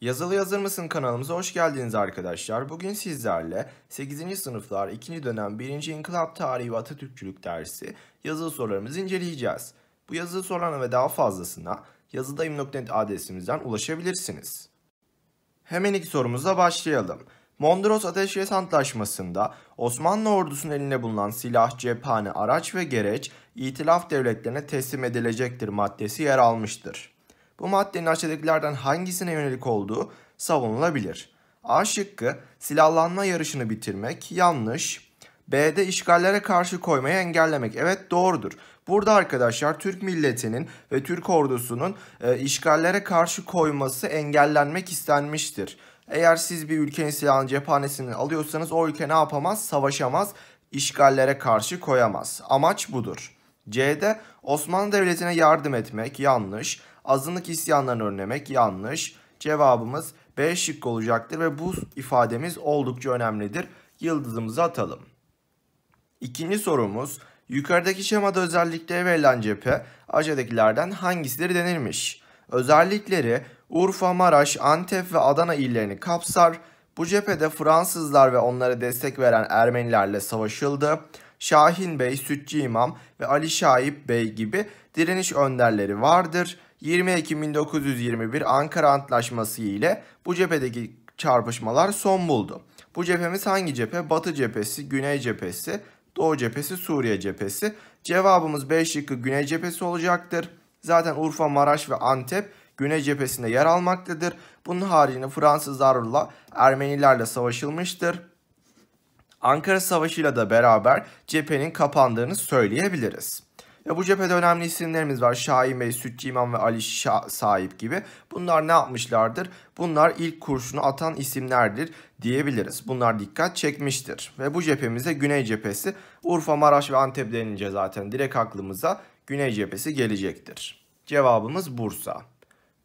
Yazılı Yazır mısın kanalımıza hoş geldiniz arkadaşlar. Bugün sizlerle 8. sınıflar 2. dönem 1. İnkılap Tarihi ve Atatürkçülük dersi yazılı sorularımızı inceleyeceğiz. Bu yazılı sorularına ve daha fazlasına yazıdayım.net adresimizden ulaşabilirsiniz. Hemen ilk sorumuza başlayalım. Mondros Ateşkes Antlaşması'nda Osmanlı ordusunun elinde bulunan silah, cephane, araç ve gereç itilaf devletlerine teslim edilecektir maddesi yer almıştır. Bu maddenin aşağıdakilerden hangisine yönelik olduğu savunulabilir. A şıkkı silahlanma yarışını bitirmek yanlış. B'de işgallere karşı koymayı engellemek. Evet doğrudur. Burada arkadaşlar Türk milletinin ve Türk ordusunun e, işgallere karşı koyması engellenmek istenmiştir. Eğer siz bir ülkenin silahını cephanesini alıyorsanız o ülke ne yapamaz? Savaşamaz, işgallere karşı koyamaz. Amaç budur. C'de Osmanlı Devleti'ne yardım etmek yanlış. Azınlık isyanlarını önlemek yanlış. Cevabımız B şıkkı olacaktır ve bu ifademiz oldukça önemlidir. Yıldızımızı atalım. İkinci sorumuz yukarıdaki şemada özellikleri verilen cephe aşağıdakilerden hangisidir denilmiş. Özellikleri Urfa, Maraş, Antep ve Adana illerini kapsar. Bu cephede Fransızlar ve onlara destek veren Ermenilerle savaşıldı. Şahin Bey, Sütçü İmam ve Ali Şahip Bey gibi direniş önderleri vardır. 20 Ekim 1921 Ankara Antlaşması ile bu cephedeki çarpışmalar son buldu. Bu cephemiz hangi cephe? Batı cephesi, Güney cephesi, Doğu cephesi, Suriye cephesi. Cevabımız 5 şıkkı Güney cephesi olacaktır. Zaten Urfa, Maraş ve Antep Güney cephesinde yer almaktadır. Bunun haricinde Fransızlarla Ermenilerle savaşılmıştır. Ankara Savaşı'yla da beraber cephenin kapandığını söyleyebiliriz. Ve bu cephede önemli isimlerimiz var. Şahin Bey, Sütçü İmam ve Ali Şah sahip gibi. Bunlar ne yapmışlardır? Bunlar ilk kurşunu atan isimlerdir diyebiliriz. Bunlar dikkat çekmiştir. Ve bu cephemize Güney cephesi, Urfa, Maraş ve Antep denince zaten direkt aklımıza Güney cephesi gelecektir. Cevabımız Bursa.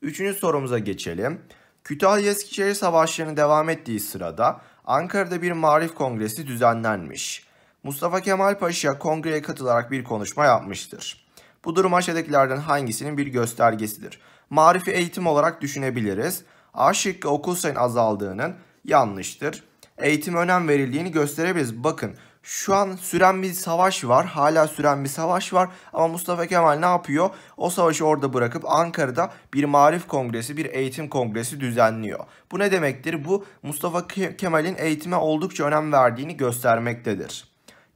Üçüncü sorumuza geçelim. Kütahya-Eskişehir savaşlarının devam ettiği sırada Ankara'da bir marif kongresi düzenlenmiş. Mustafa Kemal Paşa kongreye katılarak bir konuşma yapmıştır. Bu durum aşağıdakilerden hangisinin bir göstergesidir? Marifi eğitim olarak düşünebiliriz. A şıkkı okul sayın azaldığının yanlıştır. Eğitim önem verildiğini gösterebiliriz. Bakın şu an süren bir savaş var. Hala süren bir savaş var. Ama Mustafa Kemal ne yapıyor? O savaşı orada bırakıp Ankara'da bir marif kongresi, bir eğitim kongresi düzenliyor. Bu ne demektir? Bu Mustafa Kemal'in eğitime oldukça önem verdiğini göstermektedir.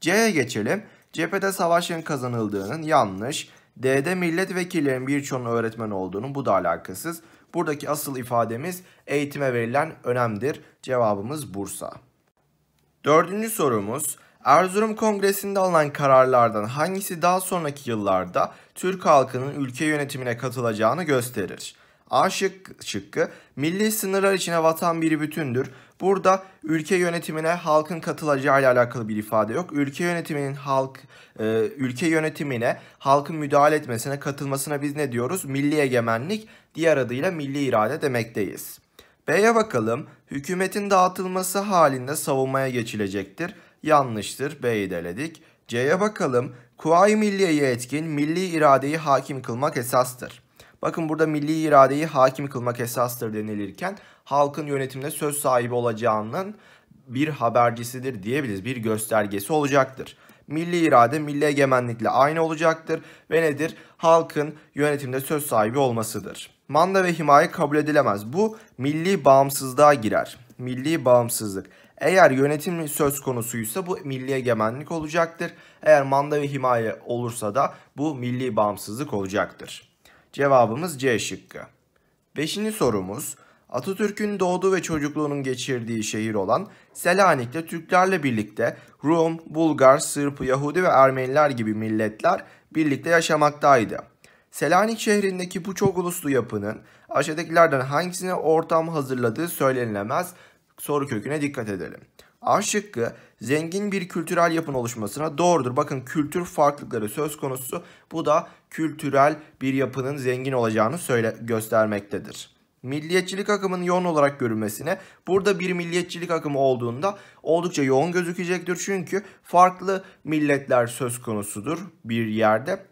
C'ye geçelim. Cephede savaşın kazanıldığının yanlış. D'de milletvekillerinin birçoğunun öğretmen olduğunun bu da alakasız. Buradaki asıl ifademiz eğitime verilen önemdir. Cevabımız Bursa. Dördüncü sorumuz. Erzurum Kongresi'nde alınan kararlardan hangisi daha sonraki yıllarda Türk halkının ülke yönetimine katılacağını gösterir? A şık, şıkkı milli sınırlar içine vatan bir bütündür. Burada ülke yönetimine halkın katılacağı ile alakalı bir ifade yok. Ülke yönetiminin halk e, ülke yönetimine halkın müdahale etmesine, katılmasına biz ne diyoruz? Milli egemenlik, diğer adıyla milli irade demekteyiz. B'ye bakalım. Hükümetin dağıtılması halinde savunmaya geçilecektir. Yanlıştır. B'yi deledik. C'ye bakalım. Kuvayi milliyeyi etkin, milli iradeyi hakim kılmak esastır. Bakın burada milli iradeyi hakim kılmak esastır denilirken halkın yönetimde söz sahibi olacağının bir habercisidir diyebiliriz. Bir göstergesi olacaktır. Milli irade milli egemenlikle aynı olacaktır ve nedir? Halkın yönetimde söz sahibi olmasıdır. Manda ve himaye kabul edilemez. Bu milli bağımsızlığa girer. Milli bağımsızlık. Eğer yönetim söz konusuysa bu milli egemenlik olacaktır. Eğer manda ve himaye olursa da bu milli bağımsızlık olacaktır. Cevabımız C şıkkı. Beşinci sorumuz Atatürk'ün doğduğu ve çocukluğunun geçirdiği şehir olan Selanik'te Türklerle birlikte Rum, Bulgar, Sırp, Yahudi ve Ermeniler gibi milletler birlikte yaşamaktaydı. Selanik şehrindeki bu çok uluslu yapının aşağıdakilerden hangisine ortam hazırladığı söylenilemez soru köküne dikkat edelim. A şıkkı zengin bir kültürel yapın oluşmasına doğrudur. Bakın kültür farklılıkları söz konusu. Bu da kültürel bir yapının zengin olacağını söyle göstermektedir. Milliyetçilik akımının yoğun olarak görülmesine burada bir milliyetçilik akımı olduğunda oldukça yoğun gözükecektir. Çünkü farklı milletler söz konusudur bir yerde.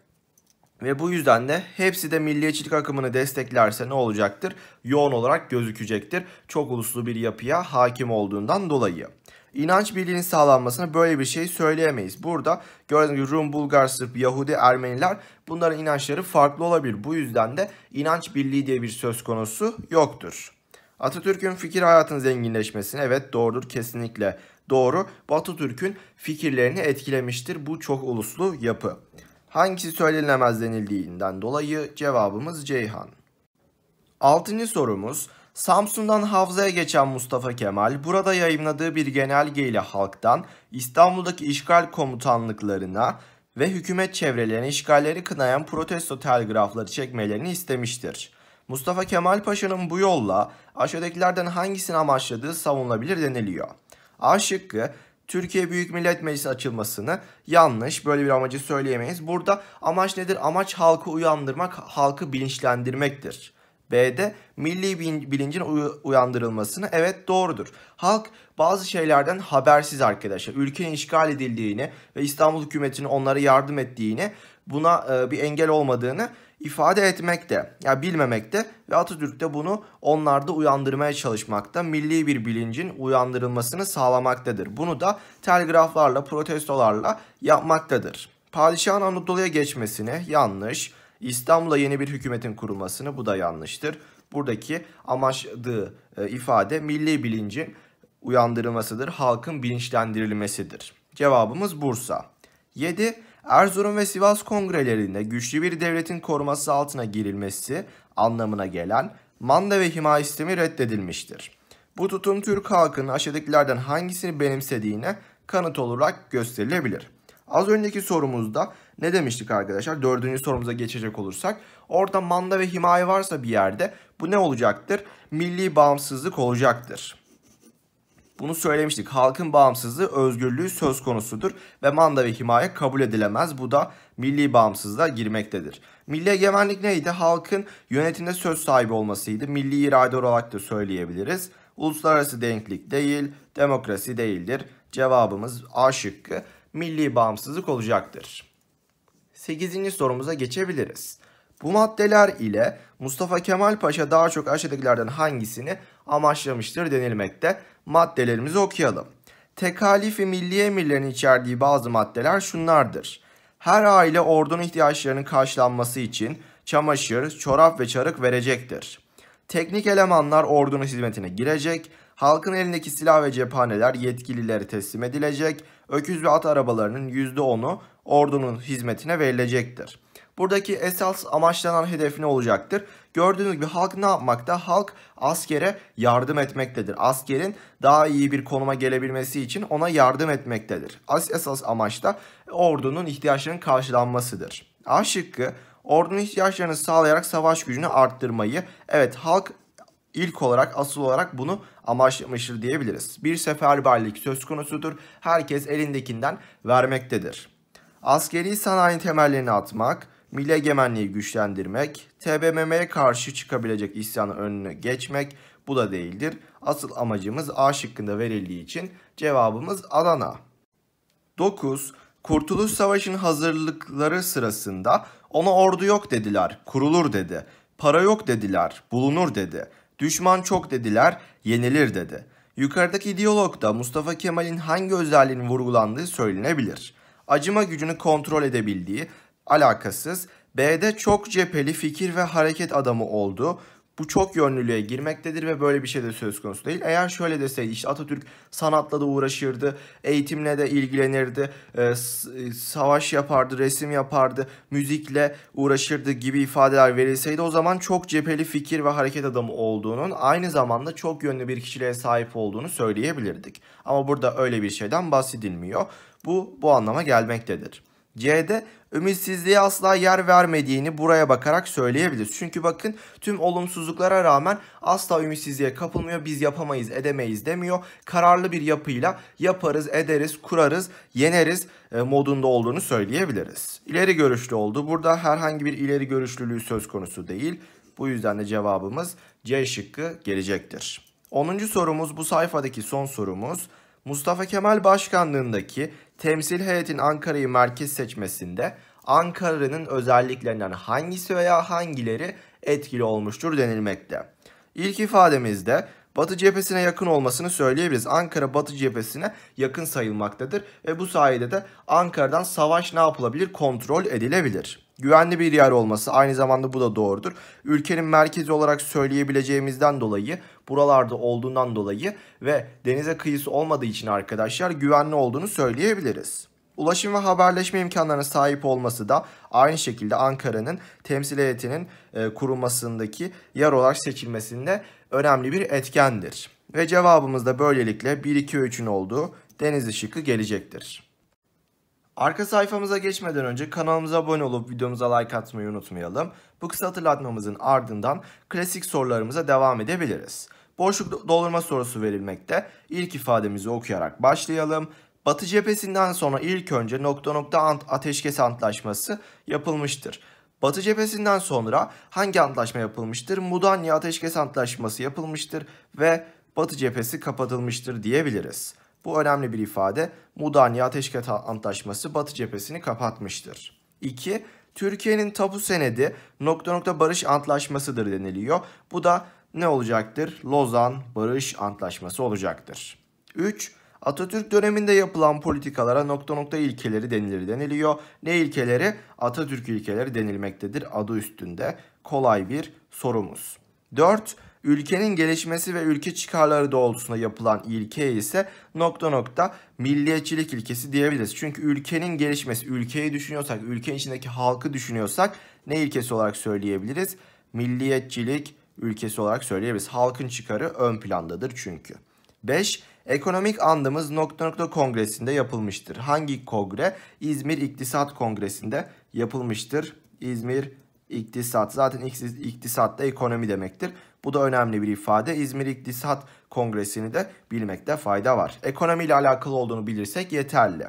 Ve bu yüzden de hepsi de milliyetçilik akımını desteklerse ne olacaktır? Yoğun olarak gözükecektir. Çok uluslu bir yapıya hakim olduğundan dolayı. İnanç birliğinin sağlanmasına böyle bir şey söyleyemeyiz. Burada gördüğünüz gibi Rum, Bulgar, Sırp, Yahudi, Ermeniler bunların inançları farklı olabilir. Bu yüzden de inanç birliği diye bir söz konusu yoktur. Atatürk'ün fikir hayatının zenginleşmesini evet doğrudur kesinlikle doğru. Bu Atatürk'ün fikirlerini etkilemiştir bu çok uluslu yapı. Hangisi söylenemez denildiğinden dolayı cevabımız Ceyhan. Altıncı sorumuz Samsun'dan Havza'ya geçen Mustafa Kemal burada yayımladığı bir genelgeyle halktan İstanbul'daki işgal komutanlıklarına ve hükümet çevrelerine işgalleri kınayan protesto telgrafları çekmelerini istemiştir. Mustafa Kemal Paşa'nın bu yolla aşağıdakilerden hangisini amaçladığı savunulabilir deniliyor. A şıkkı Türkiye Büyük Millet Meclisi açılmasını yanlış böyle bir amacı söyleyemeyiz. Burada amaç nedir? Amaç halkı uyandırmak, halkı bilinçlendirmektir. B'de milli bilincin uyandırılmasını evet doğrudur. Halk bazı şeylerden habersiz arkadaşlar. Ülkenin işgal edildiğini ve İstanbul hükümetinin onlara yardım ettiğini buna e, bir engel olmadığını ifade etmekte, ya yani bilmemekte ve Atatürk de bunu onlarda uyandırmaya çalışmakta, milli bir bilincin uyandırılmasını sağlamaktadır. Bunu da telgraflarla, protestolarla yapmaktadır. Padişahın Anadolu'ya geçmesini yanlış, İstanbul'a yeni bir hükümetin kurulmasını bu da yanlıştır. Buradaki amaçladığı e, ifade milli bilincin uyandırılmasıdır, halkın bilinçlendirilmesidir. Cevabımız Bursa. 7. Erzurum ve Sivas kongrelerinde güçlü bir devletin koruması altına girilmesi anlamına gelen manda ve himaye sistemi reddedilmiştir. Bu tutum Türk halkının aşağıdakilerden hangisini benimsediğine kanıt olarak gösterilebilir. Az önceki sorumuzda ne demiştik arkadaşlar? Dördüncü sorumuza geçecek olursak. Orada manda ve himaye varsa bir yerde bu ne olacaktır? Milli bağımsızlık olacaktır. Bunu söylemiştik. Halkın bağımsızlığı, özgürlüğü söz konusudur ve manda ve himaye kabul edilemez. Bu da milli bağımsızlığa girmektedir. Milli egemenlik neydi? Halkın yönetimde söz sahibi olmasıydı. Milli irade olarak da söyleyebiliriz. Uluslararası denklik değil, demokrasi değildir. Cevabımız A şıkkı milli bağımsızlık olacaktır. 8. sorumuza geçebiliriz. Bu maddeler ile Mustafa Kemal Paşa daha çok aşağıdakilerden hangisini amaçlamıştır denilmekte. Maddelerimizi okuyalım. Tekalifi milli emirlerin içerdiği bazı maddeler şunlardır. Her aile ordunun ihtiyaçlarının karşılanması için çamaşır, çorap ve çarık verecektir. Teknik elemanlar ordunun hizmetine girecek, halkın elindeki silah ve cephaneler yetkililere teslim edilecek, öküz ve at arabalarının %10'u ordunun hizmetine verilecektir. Buradaki esas amaçlanan hedef ne olacaktır? Gördüğünüz gibi halk ne yapmakta? Halk askere yardım etmektedir. Askerin daha iyi bir konuma gelebilmesi için ona yardım etmektedir. As Esas amaç da ordunun ihtiyaçlarının karşılanmasıdır. A şıkkı ordunun ihtiyaçlarını sağlayarak savaş gücünü arttırmayı. Evet halk ilk olarak asıl olarak bunu amaçlamıştır diyebiliriz. Bir seferberlik söz konusudur. Herkes elindekinden vermektedir. Askeri sanayi temellerini atmak, milli egemenliği güçlendirmek, TBMM'ye karşı çıkabilecek isyanın önünü geçmek bu da değildir. Asıl amacımız A şıkkında verildiği için cevabımız Adana. 9. Kurtuluş Savaşı'nın hazırlıkları sırasında ona ordu yok dediler, kurulur dedi. Para yok dediler, bulunur dedi. Düşman çok dediler, yenilir dedi. Yukarıdaki diyalogda Mustafa Kemal'in hangi özelliğinin vurgulandığı söylenebilir. Acıma gücünü kontrol edebildiği, alakasız, B'de çok cepheli fikir ve hareket adamı oldu, bu çok yönlülüğe girmektedir ve böyle bir şey de söz konusu değil. Eğer şöyle deseydi işte Atatürk sanatla da uğraşırdı, eğitimle de ilgilenirdi, e, e, savaş yapardı, resim yapardı, müzikle uğraşırdı gibi ifadeler verilseydi o zaman çok cepheli fikir ve hareket adamı olduğunun aynı zamanda çok yönlü bir kişiliğe sahip olduğunu söyleyebilirdik. Ama burada öyle bir şeyden bahsedilmiyor. Bu bu anlama gelmektedir. C'de ümitsizliğe asla yer vermediğini buraya bakarak söyleyebiliriz. Çünkü bakın tüm olumsuzluklara rağmen asla ümitsizliğe kapılmıyor. Biz yapamayız, edemeyiz demiyor. Kararlı bir yapıyla yaparız, ederiz, kurarız, yeneriz e, modunda olduğunu söyleyebiliriz. İleri görüşlü oldu. Burada herhangi bir ileri görüşlülüğü söz konusu değil. Bu yüzden de cevabımız C şıkkı gelecektir. 10. sorumuz bu sayfadaki son sorumuz. Mustafa Kemal Başkanlığındaki temsil heyetin Ankara'yı merkez seçmesinde Ankara'nın özelliklerinden hangisi veya hangileri etkili olmuştur denilmekte. İlk ifademizde Batı cephesine yakın olmasını söyleyebiliriz. Ankara Batı cephesine yakın sayılmaktadır ve bu sayede de Ankara'dan savaş ne yapılabilir? Kontrol edilebilir. Güvenli bir yer olması aynı zamanda bu da doğrudur. Ülkenin merkezi olarak söyleyebileceğimizden dolayı buralarda olduğundan dolayı ve denize kıyısı olmadığı için arkadaşlar güvenli olduğunu söyleyebiliriz. Ulaşım ve haberleşme imkanlarına sahip olması da aynı şekilde Ankara'nın temsil heyetinin e, kurulmasındaki yer olarak seçilmesinde önemli bir etkendir. Ve cevabımız da böylelikle 1 2 3'ün olduğu deniz ışıkı gelecektir. Arka sayfamıza geçmeden önce kanalımıza abone olup videomuza like atmayı unutmayalım. Bu kısa hatırlatmamızın ardından klasik sorularımıza devam edebiliriz. Boşluk doldurma sorusu verilmekte. İlk ifademizi okuyarak başlayalım. Batı cephesinden sonra ilk önce nokta nokta ant ateşkes antlaşması yapılmıştır. Batı cephesinden sonra hangi antlaşma yapılmıştır? Mudanya Ateşkes Antlaşması yapılmıştır ve Batı cephesi kapatılmıştır diyebiliriz. Bu önemli bir ifade. Mudanya Ateşkes Antlaşması Batı cephesini kapatmıştır. 2. Türkiye'nin tapu senedi nokta nokta barış antlaşmasıdır deniliyor. Bu da ne olacaktır? Lozan Barış Antlaşması olacaktır. 3. Atatürk döneminde yapılan politikalara nokta nokta ilkeleri denilir deniliyor. Ne ilkeleri? Atatürk ilkeleri denilmektedir adı üstünde. Kolay bir sorumuz. 4. Ülkenin gelişmesi ve ülke çıkarları doğrultusunda yapılan ilke ise nokta nokta milliyetçilik ilkesi diyebiliriz. Çünkü ülkenin gelişmesi, ülkeyi düşünüyorsak, ülkenin içindeki halkı düşünüyorsak ne ilkesi olarak söyleyebiliriz? Milliyetçilik ilkesi ülkesi olarak söyleyebiliriz. Halkın çıkarı ön plandadır çünkü. 5. Ekonomik andımız nokta nokta kongresinde yapılmıştır. Hangi kongre? İzmir İktisat Kongresi'nde yapılmıştır. İzmir İktisat. Zaten iktisat da ekonomi demektir. Bu da önemli bir ifade. İzmir İktisat Kongresi'ni de bilmekte fayda var. Ekonomi ile alakalı olduğunu bilirsek yeterli.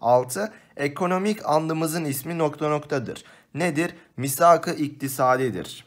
6. Ekonomik andımızın ismi nokta noktadır. Nedir? Misakı iktisadidir.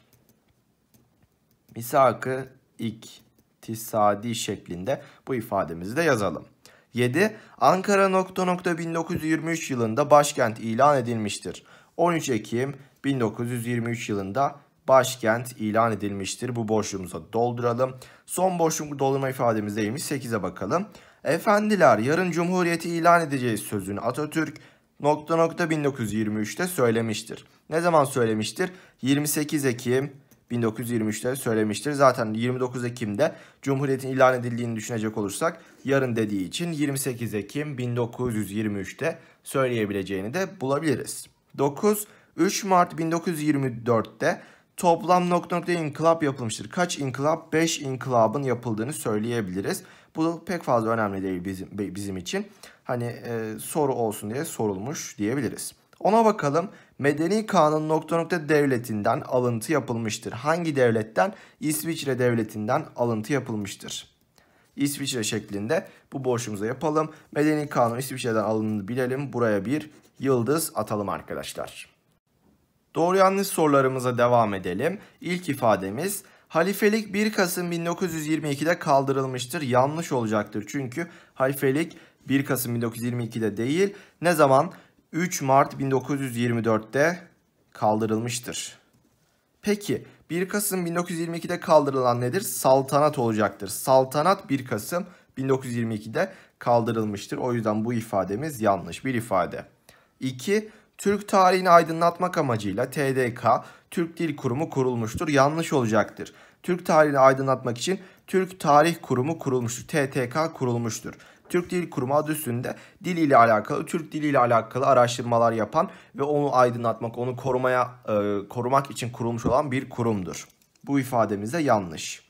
Misakı ik iktisadi şeklinde bu ifademizi de yazalım. 7. Ankara nokta nokta 1923 yılında başkent ilan edilmiştir. 13 Ekim 1923 yılında başkent ilan edilmiştir. Bu boşluğumuza dolduralım. Son boşluğu doldurma ifademiz neymiş? 8'e bakalım. Efendiler yarın cumhuriyeti ilan edeceğiz sözünü Atatürk nokta nokta 1923'te söylemiştir. Ne zaman söylemiştir? 28 Ekim 1923'te söylemiştir. Zaten 29 Ekim'de Cumhuriyet'in ilan edildiğini düşünecek olursak yarın dediği için 28 Ekim 1923'te söyleyebileceğini de bulabiliriz. 9. 3 Mart 1924'te toplam nokta nokta inkılap yapılmıştır. Kaç inkılap? 5 inkılabın yapıldığını söyleyebiliriz. Bu pek fazla önemli değil bizim, bizim için. Hani e, soru olsun diye sorulmuş diyebiliriz. Ona bakalım. Medeni kanun nokta nokta devletinden alıntı yapılmıştır. Hangi devletten? İsviçre devletinden alıntı yapılmıştır. İsviçre şeklinde bu boşluğumuza yapalım. Medeni kanun İsviçre'den alındığını bilelim. Buraya bir yıldız atalım arkadaşlar. Doğru yanlış sorularımıza devam edelim. İlk ifademiz halifelik 1 Kasım 1922'de kaldırılmıştır. Yanlış olacaktır çünkü halifelik 1 Kasım 1922'de değil ne zaman 3 Mart 1924'te kaldırılmıştır. Peki 1 Kasım 1922'de kaldırılan nedir? Saltanat olacaktır. Saltanat 1 Kasım 1922'de kaldırılmıştır. O yüzden bu ifademiz yanlış bir ifade. 2. Türk tarihini aydınlatmak amacıyla TDK, Türk Dil Kurumu kurulmuştur. Yanlış olacaktır. Türk tarihini aydınlatmak için Türk Tarih Kurumu kurulmuştur. TTK kurulmuştur. Türk Dil Kurumu adı üstünde dil ile alakalı, Türk dili ile alakalı araştırmalar yapan ve onu aydınlatmak, onu korumaya e, korumak için kurulmuş olan bir kurumdur. Bu ifademiz de yanlış.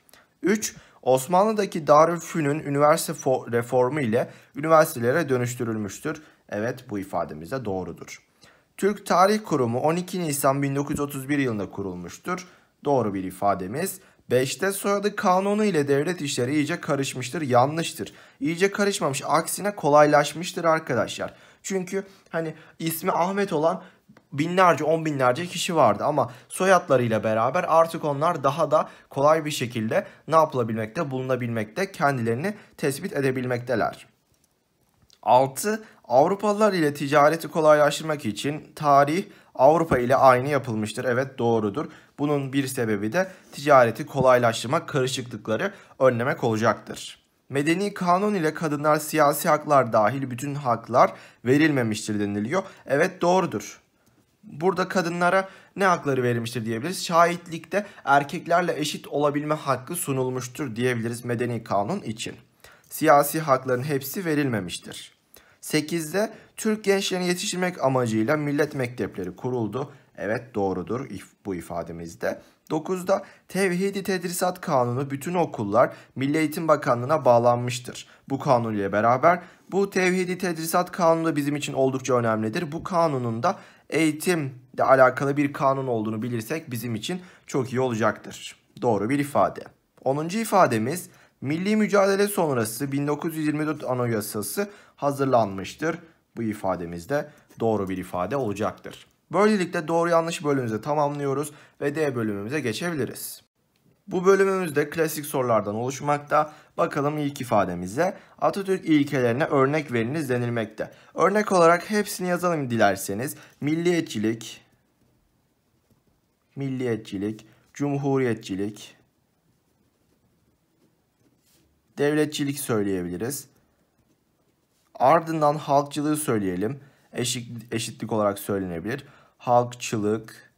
3. Osmanlı'daki Darülfünun üniversite reformu ile üniversitelere dönüştürülmüştür. Evet bu ifademiz de doğrudur. Türk Tarih Kurumu 12 Nisan 1931 yılında kurulmuştur. Doğru bir ifademiz. Beşte soyadı kanunu ile devlet işleri iyice karışmıştır. Yanlıştır. İyice karışmamış. Aksine kolaylaşmıştır arkadaşlar. Çünkü hani ismi Ahmet olan binlerce on binlerce kişi vardı ama soyadlarıyla beraber artık onlar daha da kolay bir şekilde ne yapılabilmekte bulunabilmekte kendilerini tespit edebilmekteler. 6. Avrupalılar ile ticareti kolaylaştırmak için tarih Avrupa ile aynı yapılmıştır. Evet doğrudur. Bunun bir sebebi de ticareti kolaylaştırmak, karışıklıkları önlemek olacaktır. Medeni kanun ile kadınlar siyasi haklar dahil bütün haklar verilmemiştir deniliyor. Evet doğrudur. Burada kadınlara ne hakları verilmiştir diyebiliriz? Şahitlikte erkeklerle eşit olabilme hakkı sunulmuştur diyebiliriz medeni kanun için. Siyasi hakların hepsi verilmemiştir. 8'de Türk gençlerini yetiştirmek amacıyla millet mektepleri kuruldu. Evet doğrudur bu ifademizde. 9'da Tevhidi Tedrisat Kanunu bütün okullar Milli Eğitim Bakanlığı'na bağlanmıştır. Bu kanun ile beraber bu Tevhidi Tedrisat Kanunu da bizim için oldukça önemlidir. Bu kanunun da eğitimle alakalı bir kanun olduğunu bilirsek bizim için çok iyi olacaktır. Doğru bir ifade. 10. ifademiz Milli mücadele sonrası 1924 Anayasası hazırlanmıştır. Bu ifademiz de doğru bir ifade olacaktır. Böylelikle doğru yanlış bölümümüzü tamamlıyoruz ve D bölümümüze geçebiliriz. Bu bölümümüzde klasik sorulardan oluşmakta. Bakalım ilk ifademize. Atatürk ilkelerine örnek veriniz denilmekte. Örnek olarak hepsini yazalım dilerseniz. Milliyetçilik, milliyetçilik, cumhuriyetçilik, devletçilik söyleyebiliriz. Ardından halkçılığı söyleyelim. Eşit, eşitlik olarak söylenebilir halkçılık,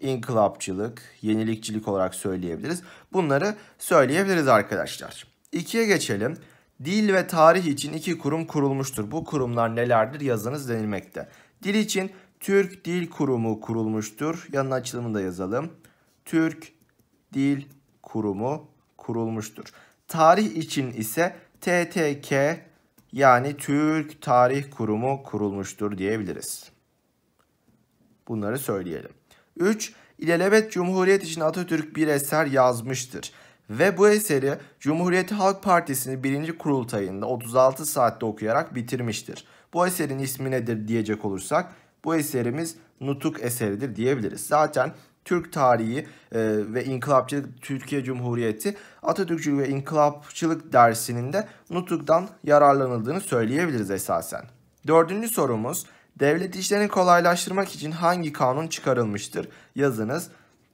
inkılapçılık, yenilikçilik olarak söyleyebiliriz. Bunları söyleyebiliriz arkadaşlar. İkiye geçelim. Dil ve tarih için iki kurum kurulmuştur. Bu kurumlar nelerdir yazınız denilmekte. Dil için Türk Dil Kurumu kurulmuştur. Yanına açılımını da yazalım. Türk Dil Kurumu kurulmuştur. Tarih için ise TTK yani Türk Tarih Kurumu kurulmuştur diyebiliriz. Bunları söyleyelim. 3. İlelebet Cumhuriyet için Atatürk bir eser yazmıştır ve bu eseri Cumhuriyet Halk Partisi'nin birinci kurultayında 36 saatte okuyarak bitirmiştir. Bu eserin ismi nedir diyecek olursak bu eserimiz nutuk eseridir diyebiliriz. Zaten Türk tarihi e, ve inkılapçılık Türkiye Cumhuriyeti Atatürkçülük ve inkılapçılık dersinin de nutuktan yararlanıldığını söyleyebiliriz esasen. Dördüncü sorumuz Devlet işlerini kolaylaştırmak için hangi kanun çıkarılmıştır? Yazınız.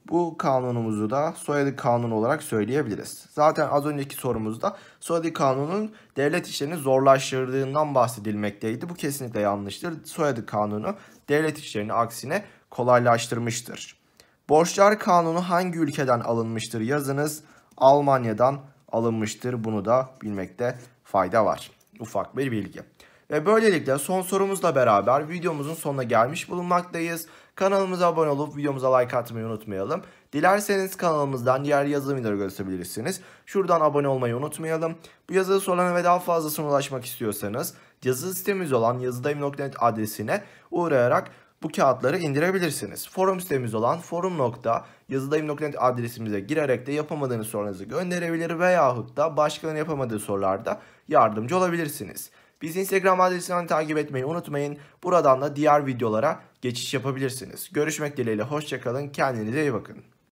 Bu kanunumuzu da soyadı kanunu olarak söyleyebiliriz. Zaten az önceki sorumuzda soyadı kanunun devlet işlerini zorlaştırdığından bahsedilmekteydi. Bu kesinlikle yanlıştır. Soyadı kanunu devlet işlerini aksine kolaylaştırmıştır. Borçlar kanunu hangi ülkeden alınmıştır yazınız. Almanya'dan alınmıştır. Bunu da bilmekte fayda var. Ufak bir bilgi. Ve böylelikle son sorumuzla beraber videomuzun sonuna gelmiş bulunmaktayız. Kanalımıza abone olup videomuza like atmayı unutmayalım. Dilerseniz kanalımızdan diğer yazılı videoları gösterebilirsiniz. Şuradan abone olmayı unutmayalım. Bu yazılı sorularına ve daha fazlasına ulaşmak istiyorsanız yazı sitemiz olan yazıdayım.net adresine uğrayarak bu kağıtları indirebilirsiniz. Forum sitemiz olan forum.yazıdayım.net adresimize girerek de yapamadığınız sorularınızı gönderebilir veyahut da başkalarının yapamadığı sorularda yardımcı olabilirsiniz. Biz Instagram adresinden takip etmeyi unutmayın. Buradan da diğer videolara geçiş yapabilirsiniz. Görüşmek dileğiyle hoşçakalın. Kendinize iyi bakın.